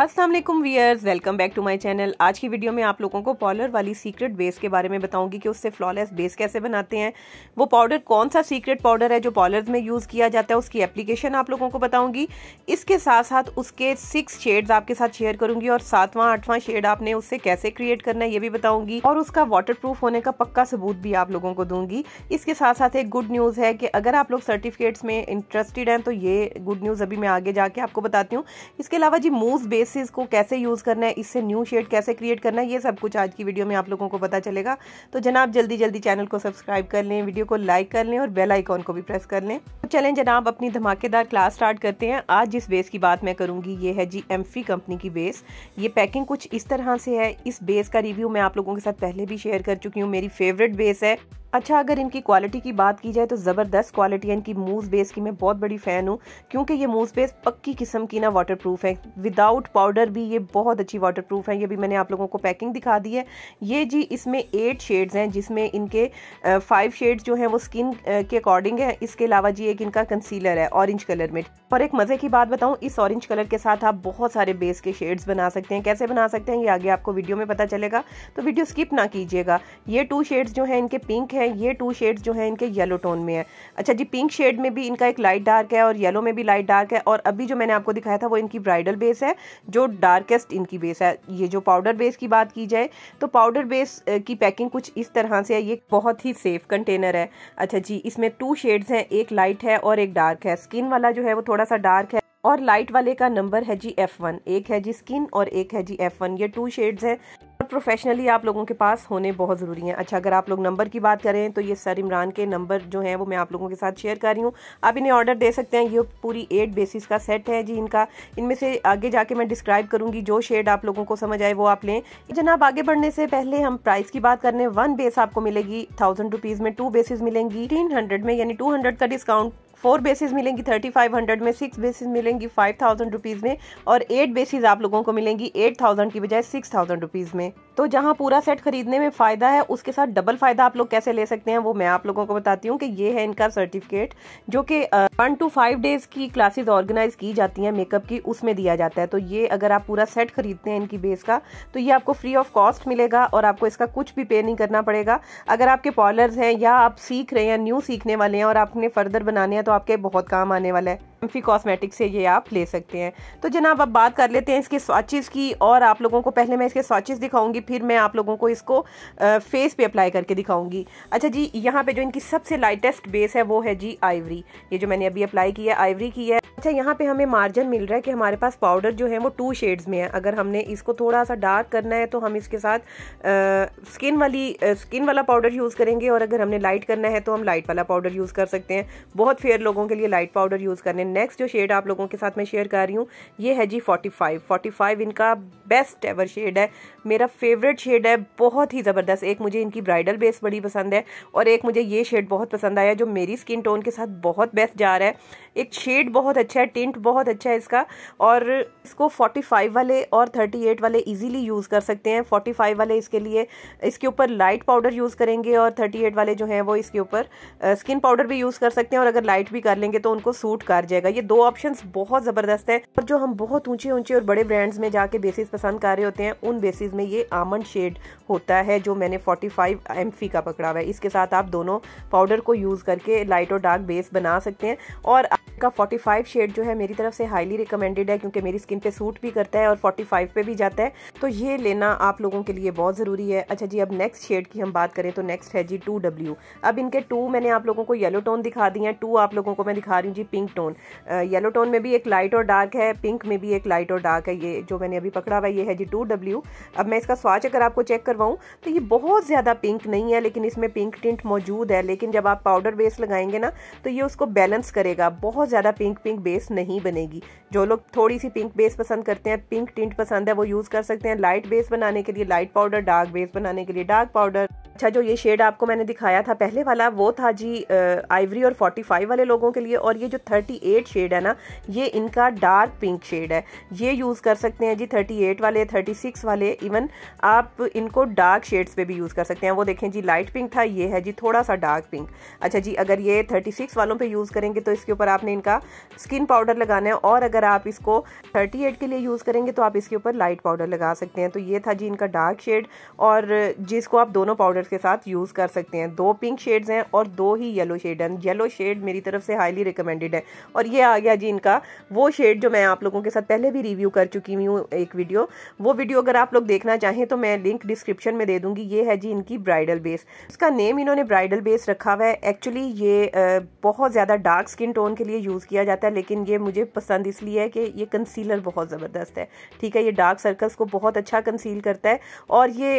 Aslam viewers welcome back to my channel आज की video में आप लोगों को पॉलर वाली सीक्रेट बेस के बारे में बताऊंगी कि उससे फ्लॉलेस बेस कैसे बनाते हैं वो पाउडर कौन सा सीक्रेट पाउडर है जो पॉलर्स में यूज़ किया जाता है उसकी एप्लीकेशन आप लोगों को बताऊंगी इसके साथ साथ उसके सिक्स शेड्स आपके साथ शेयर करूंगी और सातवां आठवां शेड आपने उससे कैसे क्रिएट करना है ये भी बताऊंगी और उसका वाटर होने का पक्का सबूत भी आप लोगों को दूंगी इसके साथ साथ एक गुड न्यूज़ है कि अगर आप लोग सर्टिफिकेट्स में इंटरेस्टेड हैं तो ये गुड न्यूज़ अभी मैं आगे जाके आपको बताती हूँ इसके अलावा जी मूव बेस बेसिस को कैसे यूज़ करना है इससे न्यू शेड कैसे क्रिएट करना है ये सब कुछ आज की वीडियो में आप लोगों को पता चलेगा तो जनाब जल्दी जल्दी चैनल को सब्सक्राइब कर लें वीडियो को लाइक कर लें और बेल आइकॉन को भी प्रेस कर लें तो चलें जनाब अपनी धमाकेदार क्लास स्टार्ट करते हैं आज जिस बेस की बात मैं करूँगी ये है जी एम कंपनी e की बेस ये पैकिंग कुछ इस तरह से है इस बेस का रिव्यू मैं आप लोगों के साथ पहले भी शेयर कर चुकी हूँ मेरी फेवरेट बेस है अच्छा अगर इनकी क्वालिटी की बात की जाए तो ज़बरदस्त क्वालिटी है इनकी मूज बेस की मैं बहुत बड़ी फ़ैन हूँ क्योंकि ये मूज बेस पक्की किस्म की ना वाटर प्रूफ है विदाउट पाउडर भी ये बहुत अच्छी वाटर प्रूफ है ये भी मैंने आप लोगों को पैकिंग दिखा दी है ये जी इसमें एट शेड्स हैं जिसमें इनके फाइव शेड्स जो हैं वो स्किन के अकॉर्डिंग है इसके अलावा जी एक इनका कंसीलर है ऑरेंज कलर में और एक मज़े की बात बताऊँ इस ऑरेंज कलर के साथ आप बहुत सारे बेस के शेड्स बना सकते हैं कैसे बना सकते हैं ये आगे आपको वीडियो में पता चलेगा तो वीडियो स्किप ना कीजिएगा ये टू शेड्स जो हैं इनके पिंक हैं ये टू शेड्स जो हैं इनके येलो टोन में है अच्छा जी पिंक शेड में भी इनका एक लाइट डार्क है और येलो में भी लाइट डार्क है और अभी जो मैंने आपको दिखाया था वो इनकी ब्राइडल बेस है जो डार्केस्ट इनकी बेस है ये जो पाउडर बेस की बात की जाए तो पाउडर बेस की पैकिंग कुछ इस तरह से है ये बहुत ही सेफ कंटेनर है अच्छा जी इसमें टू शेड्स हैं एक लाइट है और एक डार्क है स्किन वाला जो है वो थोड़ा सा डार्क है और लाइट वाले का नंबर है जी एफ वन एक है जी स्किन और एक है जी एफ वन ये टू शेड्स हैं और प्रोफेशनली आप लोगों के पास होने बहुत ज़रूरी हैं अच्छा अगर आप लोग नंबर की बात करें तो ये सर इमरान के नंबर जो हैं वो मैं आप लोगों के साथ शेयर कर रही हूँ आप इन्हें ऑर्डर दे सकते हैं ये पूरी एट बेसिस का सेट है जी इनका इनमें से आगे जाके मैं डिस्क्राइब करूँगी जो शेड आप लोगों को समझ आए वो आप लें जनाब आगे बढ़ने से पहले हम प्राइस की बात करने वन बेस आपको मिलेगी थाउजेंड रुपीज़ में टू बेसिस मिलेंगी एटीन हंड्रेड में यानी टू हंड्रेड का डिस्काउंट फोर बेसिस मिलेंगी थर्टी फाइव हंड्रेड में सिक्स बेसिस मिलेंगी फाइव थाउजेंड रुपीज़ में और एट बेसिस आप लोगों को मिलेंगी एट थाउजेंड की बजाय सिक्स थाउजेंड रुपीज़ में तो जहाँ पूरा सेट खरीदने में फ़ायदा है उसके साथ डबल फ़ायदा आप लोग कैसे ले सकते हैं वो मैं आप लोगों को बताती हूँ कि ये है इनका सर्टिफिकेट जो कि वन टू फाइव डेज़ की क्लासेस ऑर्गेनाइज की जाती हैं मेकअप की उसमें दिया जाता है तो ये अगर आप पूरा सेट खरीदते हैं इनकी बेस का तो ये आपको फ्री ऑफ कॉस्ट मिलेगा और आपको इसका कुछ भी पे नहीं करना पड़ेगा अगर आपके पॉलर्स हैं या आप सीख रहे हैं न्यू सीखने वाले हैं और आपने फर्दर बनाने हैं तो आपके बहुत काम आने वाला है एम्फी कॉस्मेटिक से ये आप ले सकते हैं तो जनाब अब बात कर लेते हैं इसके स्वाचेस की और आप लोगों को पहले मैं इसके स्वाचेस दिखाऊंगी फिर मैं आप लोगों को इसको फेस पे अप्लाई करके दिखाऊंगी अच्छा जी यहाँ पे जो इनकी सबसे लाइटेस्ट बेस है वो है जी आइवरी ये जो मैंने अभी अप्लाई किया है आइवरी की है अच्छा यहाँ पे हमें मार्जिन मिल रहा है कि हमारे पास पाउडर जो है वो टू शेड्स में है अगर हमने इसको थोड़ा सा डार्क करना है तो हम इसके साथ आ, स्किन वाली आ, स्किन वाला पाउडर यूज़ करेंगे और अगर हमने लाइट करना है तो हम लाइट वाला पाउडर यूज़ कर सकते हैं बहुत फेयर लोगों के लिए लाइट पाउडर यूज़ करने नेक्स्ट जो शेड आप लोगों के साथ मैं शेयर कर रही हूँ ये है जी फोर्टी फाइव फोर्टी फाइव इनका बेस्ट एवर शेड है मेरा फेवरेट शेड है बहुत ही ज़बरदस्त एक मुझे इनकी ब्राइडल बेस बड़ी पसंद है और एक मुझे ये शेड बहुत पसंद आया जो मेरी स्किन टोन के साथ बहुत बेस्ट जा रहा है एक शेड बहुत अच्छा है टिंट बहुत अच्छा है इसका और इसको 45 वाले और 38 वाले इजीली यूज़ कर सकते हैं 45 वाले इसके लिए इसके ऊपर लाइट पाउडर यूज़ करेंगे और 38 वाले जो हैं वो इसके ऊपर स्किन पाउडर भी यूज़ कर सकते हैं और अगर लाइट भी कर लेंगे तो उनको सूट कर जाएगा ये दो ऑप्शन बहुत ज़बरदस्त है और जो हम बहुत ऊँचे ऊँचे और बड़े ब्रांड्स में जाके बेसिस पसंद कर रहे होते हैं उन बेसिस में ये आमंड शेड होता है जो मैंने फोर्टी फाइव का पकड़ा हुआ है इसके साथ आप दोनों पाउडर को यूज़ करके लाइट और डार्क बेस बना सकते हैं और का 45 शेड जो है मेरी तरफ से हाईली रिकमेंडेड है क्योंकि मेरी स्किन पे सूट भी करता है और 45 पे भी जाता है तो ये लेना आप लोगों के लिए बहुत ज़रूरी है अच्छा जी अब नेक्स्ट शेड की हम बात करें तो नेक्स्ट है जी टू डब्ल्यू अब इनके टू मैंने आप लोगों को येलो टोन दिखा दी है टू आप लोगों को मैं दिखा रही हूँ जी पिंक टोन येलो टोन में भी एक लाइट और डार्क है पिंक में भी एक लाइट और डार्क है ये जो मैंने अभी पकड़ा हुआ ये है जी टू डब्ल्यू अब मैं इसका स्वाच अगर आपको चेक करवाऊँ तो ये बहुत ज़्यादा पिंक नहीं है लेकिन इसमें पिंक टिंट मौजूद है लेकिन जब आप पाउडर बेस लगाएंगे ना तो ये उसको बैलेंस करेगा बहुत बहुत ज़्यादा पिंक पिंक बेस नहीं बनेगी जो लोग थोड़ी सी पिंक बेस पसंद करते हैं पिंक टिंट पसंद है वो यूज़ कर सकते हैं लाइट बेस बनाने के लिए लाइट पाउडर डार्क बेस बनाने के लिए डार्क पाउडर अच्छा जो ये शेड आपको मैंने दिखाया था पहले वाला वो था जी आइवरी और 45 वाले लोगों के लिए और ये जो 38 शेड है ना ये इनका डार्क पिंक शेड है ये यूज़ कर सकते हैं जी 38 वाले 36 वाले इवन आप इनको डार्क शेड्स पे भी यूज़ कर सकते हैं वो देखें जी लाइट पिंक था ये है जी थोड़ा सा डार्क पिंक अच्छा जी अगर ये थर्टी वालों पर यूज़ करेंगे तो इसके ऊपर आपने का स्किन पाउडर लगाना है और अगर आप इसको 38 के लिए यूज़ करेंगे तो आप इसके ऊपर लाइट पाउडर लगा सकते हैं तो ये था जी इनका डार्क शेड और जिसको आप दोनों पाउडर्स के साथ यूज़ कर सकते हैं दो पिंक शेड्स हैं और दो ही येलो शेड हैं येलो शेड मेरी तरफ से हाईली रिकमेंडेड है और ये आ गया जी इनका वो शेड जो मैं आप लोगों के साथ पहले भी रिव्यू कर चुकी हुई हूँ एक वीडियो वो वीडियो अगर आप लोग देखना चाहें तो मैं लिंक डिस्क्रिप्शन में दे दूंगी ये है जी इनकी ब्राइडल बेस इसका नेम इन्होंने ब्राइडल बेस रखा हुआ है एक्चुअली ये बहुत ज़्यादा डार्क स्किन टोन के लिए यूज़ किया जाता है लेकिन ये मुझे पसंद इसलिए है कि ये कंसीलर बहुत ज़बरदस्त है ठीक है ये डार्क सर्कल्स को बहुत अच्छा कंसील करता है और ये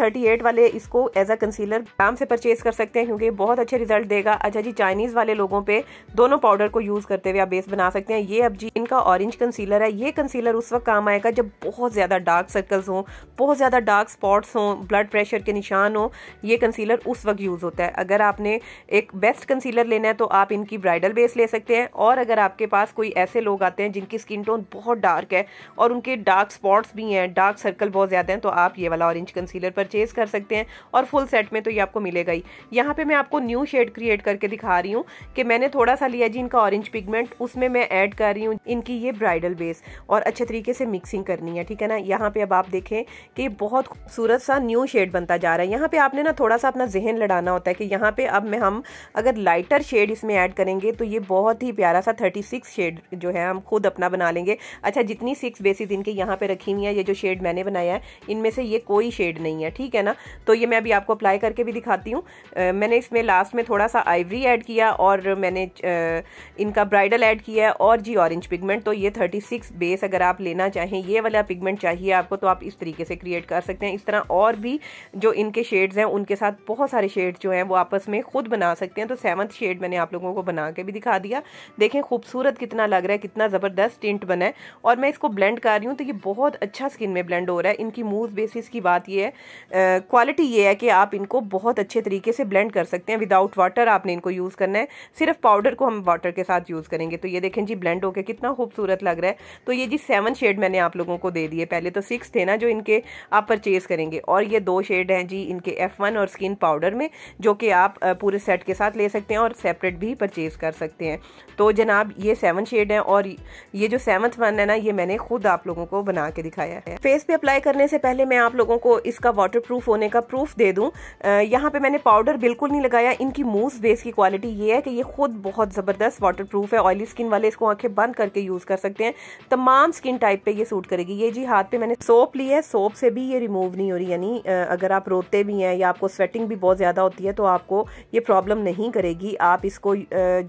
थर्टी एट वाले इसको एज अ कंसीलर आराम से परचेज़ कर सकते हैं क्योंकि ये बहुत अच्छे रिजल्ट देगा अच्छा जी चाइनीज़ वाले लोगों पर दोनों पाउडर को यूज़ करते हुए आप बेस बना सकते हैं ये अब जी इनका ऑरेंज कंसीलर है ये कंसीलर उस वक्त काम आएगा जब बहुत ज़्यादा डार्क सर्कल्स हों बहुत ज़्यादा डार्क स्पॉट्स हों ब्लड प्रेशर के निशान हों ये कंसीलर उस वक्त यूज़ होता है अगर आपने एक बेस्ट कंसीलर लेना है तो आप इनकी ब्राइडल बेस ले सकते हैं सकते हैं और अगर आपके पास कोई ऐसे लोग आते हैं जिनकी स्किन टोन बहुत डार्क है और उनके डार्क स्पॉट्स भी हैं डार्क सर्कल बहुत ज़्यादा हैं तो आप ये वाला ऑरेंज कंसीलर परचेज़ कर सकते हैं और फुल सेट में तो ये आपको मिलेगा ही यहाँ पर मैं आपको न्यू शेड क्रिएट करके दिखा रही हूँ कि मैंने थोड़ा सा लिया जी इनका ऑरेंज पिगमेंट उसमें मैं ऐड कर रही हूँ इनकी ये ब्राइडल बेस और अच्छे तरीके से मिक्सिंग करनी है ठीक है ना यहाँ पे अब आप देखें कि बहुत खूबसूरत सा न्यू शेड बनता जा रहा है यहाँ पर आपने ना थोड़ा सा अपना जहन लड़ाना होता है कि यहाँ पर अब मैं हम अगर लाइटर शेड इसमें ऐड करेंगे तो ये बहुत बहुत ही प्यारा सा थर्टी सिक्स शेड जो है हम खुद अपना बना लेंगे अच्छा जितनी सिक्स बेसिस इनके यहाँ पे रखी हुई है ये जो शेड मैंने बनाया है इनमें से ये कोई शेड नहीं है ठीक है ना तो ये मैं अभी आपको अप्लाई करके भी दिखाती हूँ मैंने इसमें लास्ट में थोड़ा सा आइवरी ऐड किया और मैंने इनका ब्राइडल ऐड किया है और जी ऑरेंज पिगमेंट तो ये थर्टी सिक्स बेस अगर आप लेना चाहें ये वाला पिगमेंट चाहिए आपको तो आप इस तरीके से क्रिएट कर सकते हैं इस तरह और भी जो इनके शेड्स हैं उनके साथ बहुत सारे शेड्स जो हैं वो आपस में खुद बना सकते हैं तो सेवन्थ शेड मैंने आप लोगों को बना के भी दिखा दिया जाएगा देखें खूबसूरत कितना लग रहा है कितना ज़बरदस्त टिंट बना है और मैं इसको ब्लेंड कर रही हूँ तो ये बहुत अच्छा स्किन में ब्लेंड हो रहा है इनकी मूव बेसिस की बात ये है क्वालिटी ये है कि आप इनको बहुत अच्छे तरीके से ब्लेंड कर सकते हैं विदाउट वाटर आपने इनको यूज़ करना है सिर्फ पाउडर को हम वाटर के साथ यूज़ करेंगे तो ये देखें जी ब्लेंड होकर कितना खूबसूरत लग रहा है तो ये जी सेवन शेड मैंने आप लोगों को दे दिए पहले तो सिक्स थे ना जो इनके आप परचेज़ करेंगे और ये दो शेड हैं जी इनके एफ़ वन और स्किन पाउडर में जो कि आप पूरे सेट के साथ ले सकते हैं और सेपरेट भी परचेज़ कर सकते हैं तो जनाब ये सेवन शेड है और ये जो सेवन्थ वन है ना ये मैंने खुद आप लोगों को बना के दिखाया है फेस पे अप्लाई करने से पहले मैं आप लोगों को इसका वाटर प्रूफ होने का प्रूफ दे दूँ यहाँ पे मैंने पाउडर बिल्कुल नहीं लगाया इनकी मूस बेस की क्वालिटी ये है कि ये खुद बहुत ज़बरदस्त वाटर प्रूफ है ऑयली स्किन वाले इसको आंखें बंद करके यूज़ कर सकते हैं तमाम स्किन टाइप पर ये सूट करेगी ये जी हाथ पर मैंने सोप ली है सोप से भी ये रिमूव नहीं हो रही यानी अगर आप रोते भी हैं या आपको स्वेटिंग भी बहुत ज़्यादा होती है तो आपको ये प्रॉब्लम नहीं करेगी आप इसको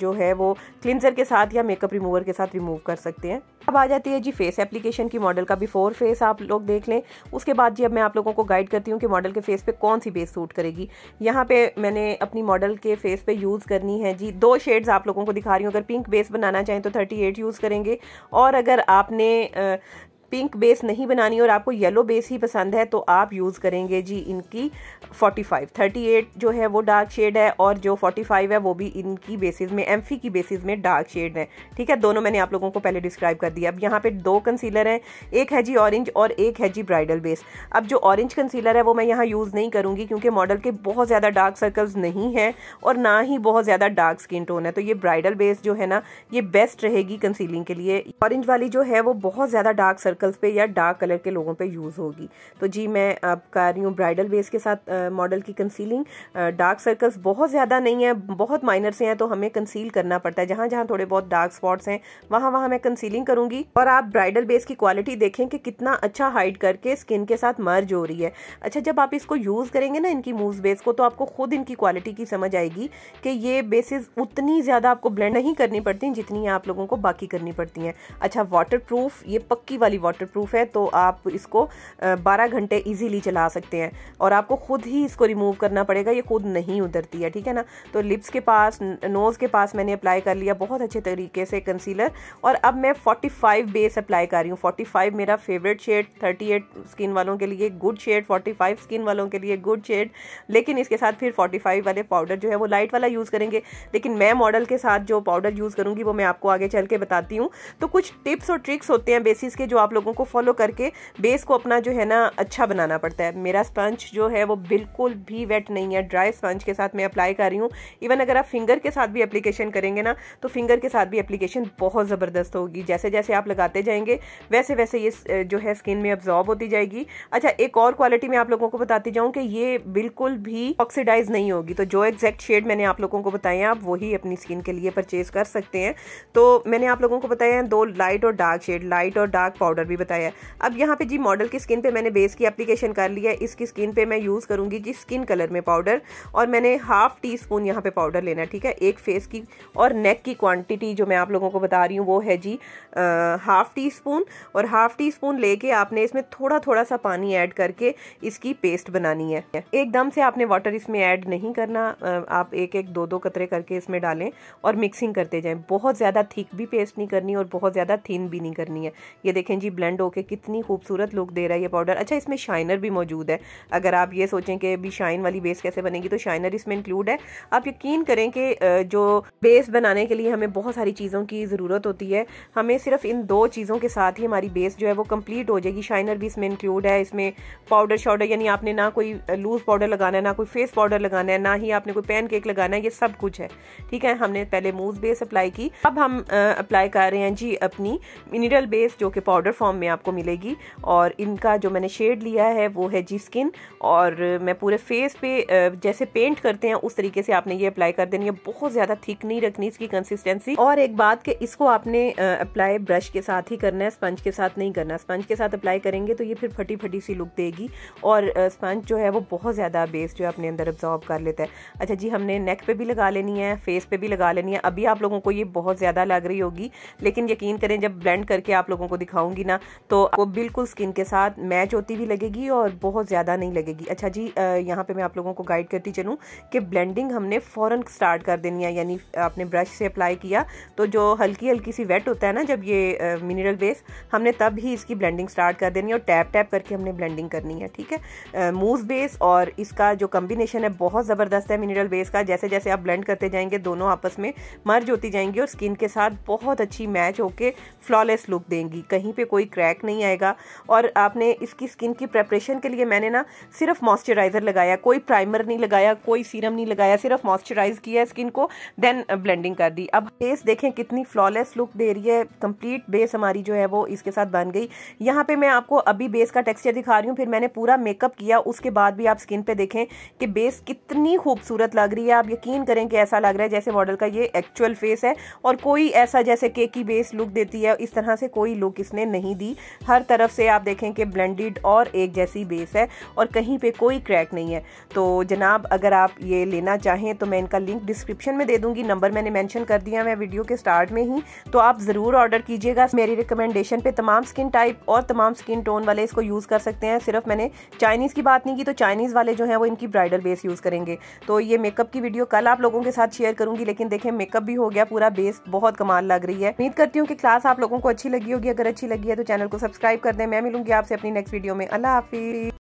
जो है वो क्लिनजर के साथ या मेकअप रिमूवर के साथ रिमूव कर सकते हैं अब आ जाती है जी फेस एप्लीकेशन की मॉडल का बिफोर फेस आप लोग देख लें उसके बाद जी अब मैं आप लोगों को गाइड करती हूँ कि मॉडल के फेस पे कौन सी बेस सूट करेगी यहाँ पे मैंने अपनी मॉडल के फेस पे यूज़ करनी है जी दो शेड्स आप लोगों को दिखा रही हूँ अगर पिंक बेस बनाना चाहें तो थर्टी एट यूज़ करेंगे और अगर आपने पिंक बेस नहीं बनानी और आपको येलो बेस ही पसंद है तो आप यूज़ करेंगे जी इनकी 45 38 जो है वो डार्क शेड है और जो 45 है वो भी इनकी बेसिस में एम्फी की बेसिस में डार्क शेड है ठीक है दोनों मैंने आप लोगों को पहले डिस्क्राइब कर दिया अब यहाँ पे दो कंसीलर हैं एक है जी ऑरेंज और एक है जी ब्राइडल बेस अब जो ऑरेंज कंसीलर है वो मैं यहाँ यूज़ नहीं करूँगी क्योंकि मॉडल के बहुत ज़्यादा डार्क सर्कल्स नहीं हैं और ना ही बहुत ज़्यादा डार्क स्किन टोन है तो ये ब्राइडल बेस जो है ना ये बेस्ट रहेगी कंसीलिंग के लिए ऑरेंज वाली जो है वो बहुत ज़्यादा डार्क सर्कल सर्कल्स पे या डार्क कलर के लोगों पे यूज़ होगी तो जी मैं अब कर रही हूँ ब्राइडल बेस के साथ मॉडल की कंसीलिंग डार्क सर्कल्स बहुत ज़्यादा नहीं है बहुत माइनर से हैं तो हमें कंसील करना पड़ता है जहाँ जहाँ थोड़े बहुत डार्क स्पॉट्स हैं वहाँ वहाँ मैं कंसीलिंग करूँगी और आप ब्राइडल बेस की क्वालिटी देखें कि कितना अच्छा हाइड करके स्किन के साथ मर्ज हो रही है अच्छा जब आप इसको यूज़ करेंगे ना इनकी मूव बेस को तो आपको खुद इनकी क्वालिटी की समझ आएगी कि ये बेसिस उतनी ज़्यादा आपको ब्लेंड नहीं करनी पड़ती जितनी आप लोगों को बाकी करनी पड़ती हैं अच्छा वाटर प्रूफ ये पक्की वाली वाटर प्रूफ है तो आप इसको 12 घंटे इजीली चला सकते हैं और आपको खुद ही इसको रिमूव करना पड़ेगा ये खुद नहीं उतरती है ठीक है ना तो लिप्स के पास नोज़ के पास मैंने अप्लाई कर लिया बहुत अच्छे तरीके से कंसीलर और अब मैं 45 बेस अप्लाई कर रही हूँ 45 मेरा फेवरेट शेड 38 स्किन वालों के लिए गुड शेड 45 स्किन वालों के लिए गुड शेड लेकिन इसके साथ फिर 45 वाले पाउडर जो है वो लाइट वाला यूज़ करेंगे लेकिन मैं मॉडल के साथ जो पाउडर यूज़ करूँगी वो मैं आपको आगे चल के बताती हूँ तो कुछ टिप्स और ट्रिक्स होते हैं बेसिस के जो आप लोग लोगों को फॉलो करके बेस को अपना जो है ना अच्छा बनाना पड़ता है मेरा स्पंज जो है वो बिल्कुल भी वेट नहीं है ड्राई स्पंज के साथ मैं अप्लाई कर रही हूँ इवन अगर आप फिंगर के साथ भी एप्लीकेशन करेंगे ना तो फिंगर के साथ भी एप्लीकेशन बहुत ज़बरदस्त होगी जैसे जैसे आप लगाते जाएंगे वैसे वैसे ये जो है स्किन में अब्जॉर्ब होती जाएगी अच्छा एक और क्वालिटी मैं आप लोगों को बताती जाऊँ कि ये बिल्कुल भी ऑक्सीडाइज नहीं होगी तो जो एग्जैक्ट शेड मैंने आप लोगों को बताया आप वही अपनी स्किन के लिए परचेज कर सकते हैं तो मैंने आप लोगों को बताया दो लाइट और डार्क शेड लाइट और डार्क पाउडर भी बताया अब यहाँ पे जी मॉडल की स्किन पे मैंने बेस की एप्लीकेशन कर लिया है इसकी स्किन पे मैं यूज़ करूँगी जी स्किन कलर में पाउडर और मैंने हाफ टी स्पून यहाँ पे पाउडर लेना ठीक है एक फेस की और नेक की क्वांटिटी जो मैं आप लोगों को बता रही हूँ वो है जी आ, हाफ टी स्पून और हाफ टी स्पून लेके आपने इसमें थोड़ा थोड़ा सा पानी ऐड करके इसकी पेस्ट बनानी है एकदम से आपने वाटर इसमें ऐड नहीं करना आप एक एक दो दो कतरे करके इसमें डालें और मिक्सिंग करते जाएं बहुत ज़्यादा थिक भी पेस्ट नहीं करनी और बहुत ज़्यादा थिन भी नहीं करनी है ये देखें जी ब्लेंड होके कितनी खूबसूरत लुक दे रहा है ये पाउडर अच्छा इसमें शाइनर भी मौजूद है अगर आप ये सोचें कि अभी शाइन वाली बेस कैसे बनेगी तो शाइनर इसमें इंक्लूड है आप यकीन करें कि जो बेस बनाने के लिए हमें बहुत सारी चीज़ों की ज़रूरत होती है हमें सिर्फ इन दो चीज़ों के साथ ही हमारी बेस जो है वो कम्प्लीट हो जाएगी शाइनर भी इसमें इंक्लूड है इसमें पाउडर शाउडर यानी आपने ना कोई लूज़ पाउडर लगाना है ना कोई फेस पाउडर लगाना है ना ही आपने कोई पैन केक लगाना है ये सब कुछ है ठीक है हमने पहले मूव बेस अप्लाई की अब हम अप्लाई कर रहे हैं जी अपनी मिनरल बेस जो कि पाउडर फॉर्म में आपको मिलेगी और इनका जो मैंने शेड लिया है वो है जी स्किन और मैं पूरे फेस पे जैसे पेंट करते हैं उस तरीके से आपने ये अप्लाई कर देनी है बहुत ज़्यादा थिक नहीं रखनी इसकी कंसिस्टेंसी और एक बात कि इसको आपने अप्लाई ब्रश के साथ ही करना है स्पंज के साथ नहीं करना स्पंज के साथ अप्लाई करेंगे तो ये फिर फटी फटी सी लुक देगी और स्पंज जो है वो बहुत ज़्यादा बेस जो है अपने अंदर अब्जॉर्व कर लेता है अच्छा जी हमने नेक पे भी लगा लेनी है फेस पे भी लगा लेनी है अभी आप लोगों को ये बहुत ज़्यादा लग रही होगी लेकिन यकीन करें जब ब्लेंड करके आप लोगों को दिखाऊंगी ना तो वो बिल्कुल स्किन के साथ मैच होती भी लगेगी और बहुत ज़्यादा नहीं लगेगी अच्छा जी यहाँ पे मैं आप लोगों को गाइड करती चलूँ कि ब्लेंडिंग हमने फ़ौरन स्टार्ट कर देनी है यानी आपने ब्रश से अप्लाई किया तो जो हल्की हल्की सी वेट होता है ना जब ये मिनरल बेस हमने तब ही इसकी ब्लेंडिंग स्टार्ट कर देनी है और टैप टैप करके हमने ब्लेंडिंग करनी है ठीक है मूव बेस और इसका जो कम्बिनेशन है बहुत ज़बरदस्त है मिनरल बेस का जैसे जैसे आप ब्लेंड करते जाएंगे दोनों आपस में मर्ज होती जाएंगी और स्किन के साथ बहुत अच्छी मैच होकर फ्लॉलेस लुक देंगी कहीं पर कोई कोई क्रैक नहीं आएगा और आपने इसकी स्किन की प्रेपरेशन के लिए मैंने ना सिर्फ मॉइस्चराइज़र लगाया कोई प्राइमर नहीं लगाया कोई सीरम नहीं लगाया सिर्फ मॉइस्चराइज़ किया स्किन को देन ब्लेंडिंग uh, कर दी अब बेस देखें कितनी फ्लॉलेस लुक दे रही है कंप्लीट बेस हमारी जो है वो इसके साथ बन गई यहाँ पर मैं आपको अभी बेस का टेक्सचर दिखा रही हूँ फिर मैंने पूरा मेकअप किया उसके बाद भी आप स्किन पर देखें कि बेस कितनी खूबसूरत लग रही है आप यकीन करें कि ऐसा लग रहा है जैसे मॉडल का ये एक्चुअल फेस है और कोई ऐसा जैसे केकी बेस लुक देती है इस तरह से कोई लुक इसने नहीं नहीं दी हर तरफ से आप देखें कि ब्लेंडेड और एक जैसी बेस है और कहीं पे कोई क्रैक नहीं है तो जनाब अगर आप ये लेना चाहें तो मैं इनका लिंक डिस्क्रिप्शन में दे दूंगी नंबर मैंने मैंशन कर दिया मैं वीडियो के स्टार्ट में ही तो आप ज़रूर ऑर्डर कीजिएगा मेरी रिकमेंडेशन पर तमाम स्किन टाइप और तमाम स्किन टोन वाले इसको यूज़ कर सकते हैं सिर्फ मैंने चाइनीज़ की बात नहीं की तो चाइनीज़ वाले जो हैं वो इनकी ब्राइडल बेस यूज़ करेंगे तो ये मेकअप की वीडियो कल आप लोगों के साथ शेयर करूंगी लेकिन देखें मेकअप भी हो गया पूरा बेस बहुत कमाल लग रही है उम्मीद करती हूँ कि क्लास आप लोगों को अच्छी लगी होगी अगर अच्छी लगी है तो तो चैनल को सब्सक्राइब कर दें मैं मिलूंगी आपसे अपनी नेक्स्ट वीडियो में अल्लाह हाफिज